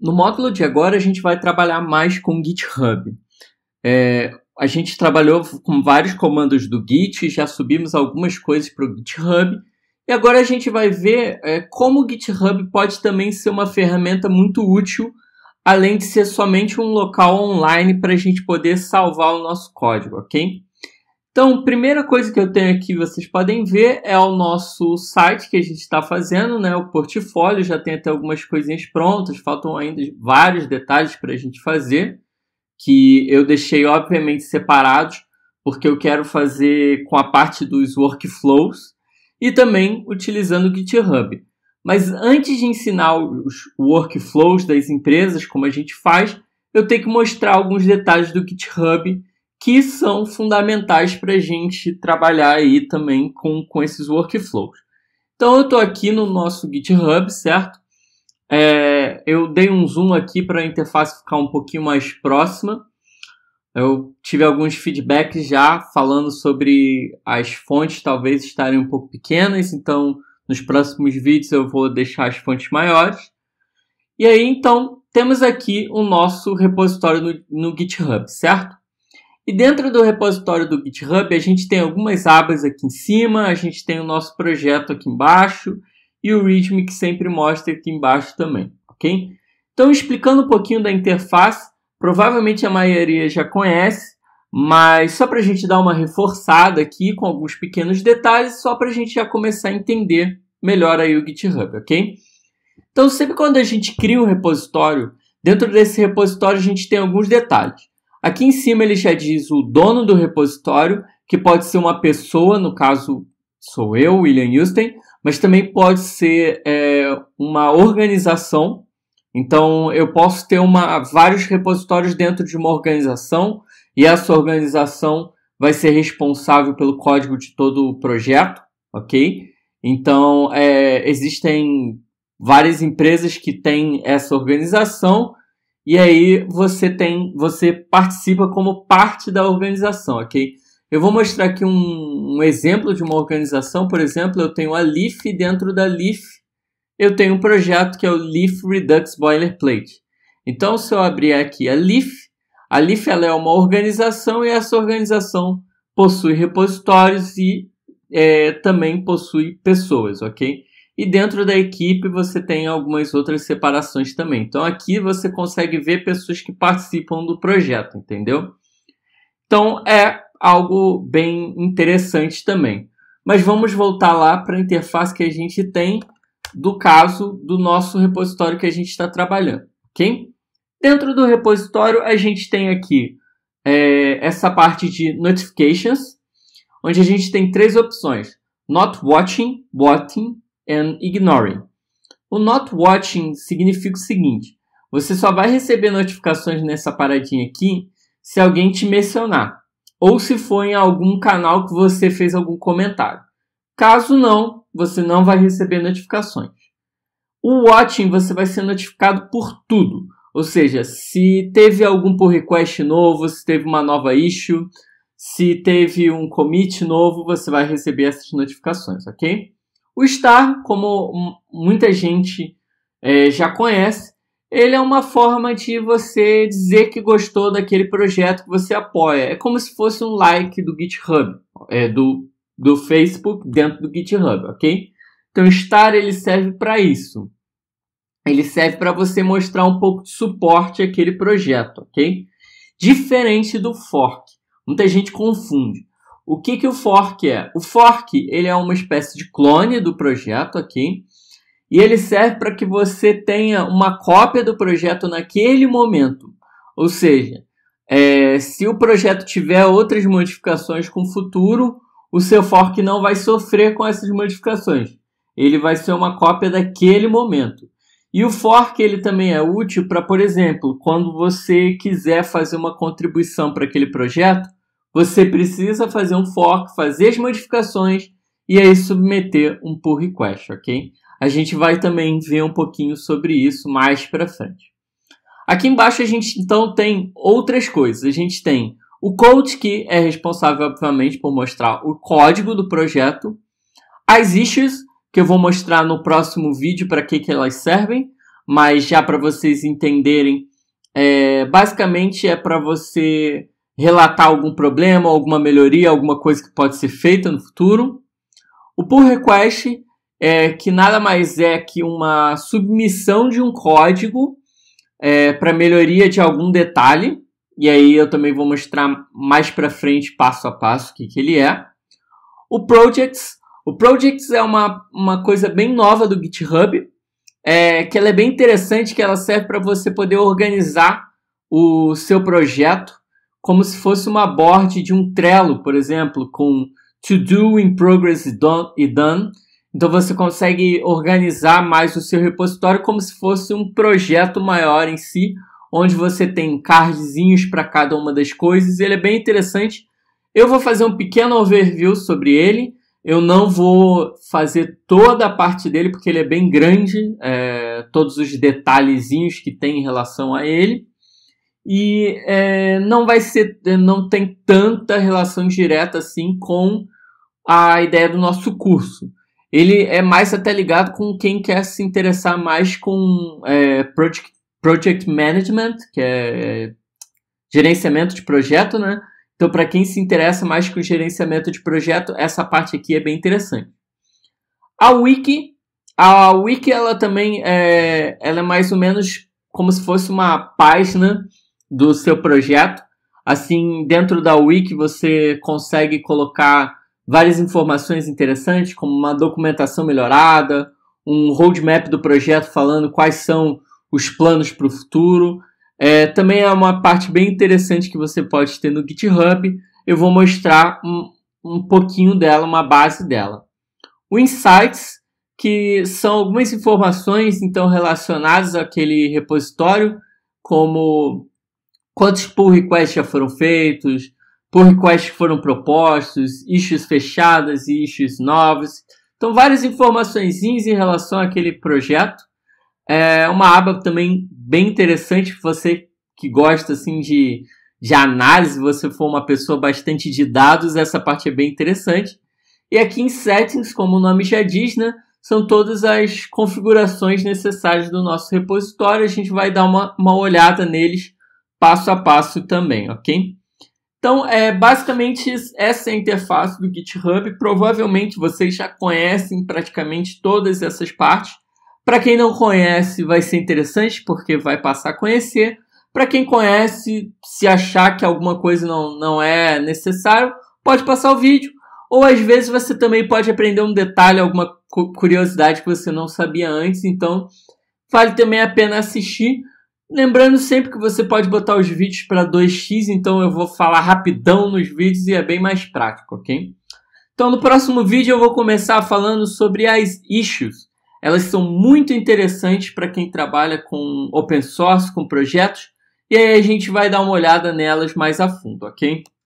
No módulo de agora, a gente vai trabalhar mais com GitHub. É, a gente trabalhou com vários comandos do Git, já subimos algumas coisas para o GitHub. E agora a gente vai ver é, como o GitHub pode também ser uma ferramenta muito útil, além de ser somente um local online para a gente poder salvar o nosso código, ok? Então, primeira coisa que eu tenho aqui, vocês podem ver, é o nosso site que a gente está fazendo, né? O portfólio já tem até algumas coisinhas prontas, faltam ainda vários detalhes para a gente fazer, que eu deixei obviamente separados, porque eu quero fazer com a parte dos workflows e também utilizando o GitHub. Mas antes de ensinar os workflows das empresas, como a gente faz, eu tenho que mostrar alguns detalhes do GitHub que são fundamentais para a gente trabalhar aí também com, com esses workflows. Então eu estou aqui no nosso GitHub, certo? É, eu dei um zoom aqui para a interface ficar um pouquinho mais próxima. Eu tive alguns feedbacks já falando sobre as fontes talvez estarem um pouco pequenas, então nos próximos vídeos eu vou deixar as fontes maiores. E aí então temos aqui o nosso repositório no, no GitHub, certo? E dentro do repositório do GitHub, a gente tem algumas abas aqui em cima, a gente tem o nosso projeto aqui embaixo e o README que sempre mostra aqui embaixo também, ok? Então, explicando um pouquinho da interface, provavelmente a maioria já conhece, mas só para a gente dar uma reforçada aqui com alguns pequenos detalhes, só para a gente já começar a entender melhor aí o GitHub, ok? Então, sempre quando a gente cria um repositório, dentro desse repositório a gente tem alguns detalhes. Aqui em cima ele já diz o dono do repositório, que pode ser uma pessoa, no caso sou eu, William Houston, mas também pode ser é, uma organização. Então eu posso ter uma, vários repositórios dentro de uma organização e essa organização vai ser responsável pelo código de todo o projeto, ok? Então é, existem várias empresas que têm essa organização e aí você tem, você participa como parte da organização, ok? Eu vou mostrar aqui um, um exemplo de uma organização, por exemplo, eu tenho a Leaf dentro da Leaf, eu tenho um projeto que é o Leaf Redux Boilerplate. Então, se eu abrir aqui a Leaf, a Leaf ela é uma organização e essa organização possui repositórios e é, também possui pessoas, ok? E dentro da equipe você tem algumas outras separações também. Então aqui você consegue ver pessoas que participam do projeto, entendeu? Então é algo bem interessante também. Mas vamos voltar lá para a interface que a gente tem do caso do nosso repositório que a gente está trabalhando, ok? Dentro do repositório a gente tem aqui é, essa parte de notifications, onde a gente tem três opções: not watching, watching and ignoring. O not watching significa o seguinte: você só vai receber notificações nessa paradinha aqui se alguém te mencionar ou se for em algum canal que você fez algum comentário. Caso não, você não vai receber notificações. O watching você vai ser notificado por tudo. Ou seja, se teve algum pull request novo, se teve uma nova issue, se teve um commit novo, você vai receber essas notificações, ok? O Star, como muita gente é, já conhece, ele é uma forma de você dizer que gostou daquele projeto que você apoia. É como se fosse um like do GitHub, é, do, do Facebook dentro do GitHub, ok? Então, Star ele serve para isso. Ele serve para você mostrar um pouco de suporte àquele projeto, ok? Diferente do fork. Muita gente confunde. O que, que o fork é? O fork ele é uma espécie de clone do projeto aqui e ele serve para que você tenha uma cópia do projeto naquele momento. Ou seja, é, se o projeto tiver outras modificações com o futuro, o seu fork não vai sofrer com essas modificações. Ele vai ser uma cópia daquele momento. E o fork ele também é útil para, por exemplo, quando você quiser fazer uma contribuição para aquele projeto, você precisa fazer um fork, fazer as modificações e aí submeter um pull request, ok? A gente vai também ver um pouquinho sobre isso mais para frente. Aqui embaixo a gente então tem outras coisas. A gente tem o code que é responsável obviamente por mostrar o código do projeto, as issues que eu vou mostrar no próximo vídeo para que, que elas servem, mas já para vocês entenderem, é, basicamente é para você relatar algum problema, alguma melhoria, alguma coisa que pode ser feita no futuro. O pull request é que nada mais é que uma submissão de um código é, para melhoria de algum detalhe. E aí eu também vou mostrar mais para frente, passo a passo, o que, que ele é. O Projects. O Projects é uma, uma coisa bem nova do GitHub, é, que ela é bem interessante, que ela serve para você poder organizar o seu projeto como se fosse uma board de um Trello, por exemplo, com to do, in progress e done. Então você consegue organizar mais o seu repositório como se fosse um projeto maior em si, onde você tem cardzinhos para cada uma das coisas. Ele é bem interessante. Eu vou fazer um pequeno overview sobre ele. Eu não vou fazer toda a parte dele porque ele é bem grande, é, todos os detalhezinhos que tem em relação a ele e é, não vai ser, é, não tem tanta relação direta assim com a ideia do nosso curso. Ele é mais até ligado com quem quer se interessar mais com é, project, project Management, que é, é gerenciamento de projeto, né? Então, para quem se interessa mais com gerenciamento de projeto, essa parte aqui é bem interessante. A Wiki, a Wiki, ela também é, ela é mais ou menos como se fosse uma página do seu projeto. Assim, dentro da wiki você consegue colocar várias informações interessantes, como uma documentação melhorada, um roadmap do projeto falando quais são os planos para o futuro. É, também é uma parte bem interessante que você pode ter no GitHub. Eu vou mostrar um, um pouquinho dela, uma base dela. O Insights, que são algumas informações então relacionadas àquele repositório, como quantos pull requests já foram feitos, pull requests foram propostos, issues fechadas e issues novos. Então, várias informações em relação àquele projeto. É uma aba também bem interessante você que gosta assim de, de análise, você for uma pessoa bastante de dados, essa parte é bem interessante. E aqui em settings, como o nome já diz, né, são todas as configurações necessárias do nosso repositório. A gente vai dar uma, uma olhada neles passo a passo também, ok? Então, é, basicamente, essa é a interface do GitHub. Provavelmente vocês já conhecem praticamente todas essas partes. Para quem não conhece, vai ser interessante porque vai passar a conhecer. Para quem conhece, se achar que alguma coisa não, não é necessário, pode passar o vídeo. Ou às vezes você também pode aprender um detalhe, alguma curiosidade que você não sabia antes. Então, vale também a pena assistir. Lembrando sempre que você pode botar os vídeos para 2x, então eu vou falar rapidão nos vídeos e é bem mais prático, ok? Então no próximo vídeo eu vou começar falando sobre as issues. Elas são muito interessantes para quem trabalha com open source, com projetos, e aí a gente vai dar uma olhada nelas mais a fundo, ok?